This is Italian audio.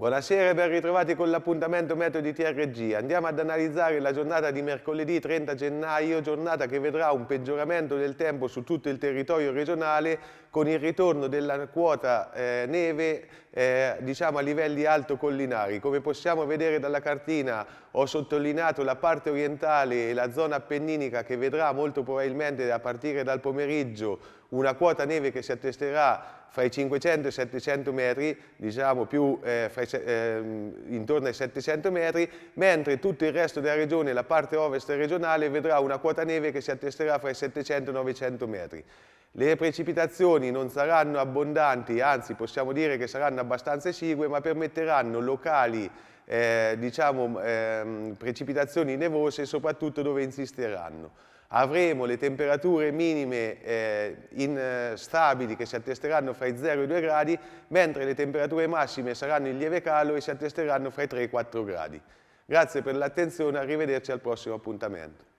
Buonasera e ben ritrovati con l'appuntamento Metodi TRG. Andiamo ad analizzare la giornata di mercoledì 30 gennaio, giornata che vedrà un peggioramento del tempo su tutto il territorio regionale con il ritorno della quota eh, neve eh, diciamo a livelli alto collinari. Come possiamo vedere dalla cartina ho sottolineato la parte orientale e la zona appenninica che vedrà molto probabilmente a partire dal pomeriggio una quota neve che si attesterà fra i 500 e i 700 metri, diciamo più eh, i, eh, intorno ai 700 metri, mentre tutto il resto della regione, la parte ovest regionale, vedrà una quota neve che si attesterà fra i 700 e i 900 metri. Le precipitazioni non saranno abbondanti, anzi possiamo dire che saranno abbastanza esigue, ma permetteranno locali eh, diciamo, ehm, precipitazioni nevose soprattutto dove insisteranno. Avremo le temperature minime eh, instabili eh, che si attesteranno fra i 0 e i 2 gradi, mentre le temperature massime saranno in lieve calo e si attesteranno fra i 3 e i 4 gradi. Grazie per l'attenzione, arrivederci al prossimo appuntamento.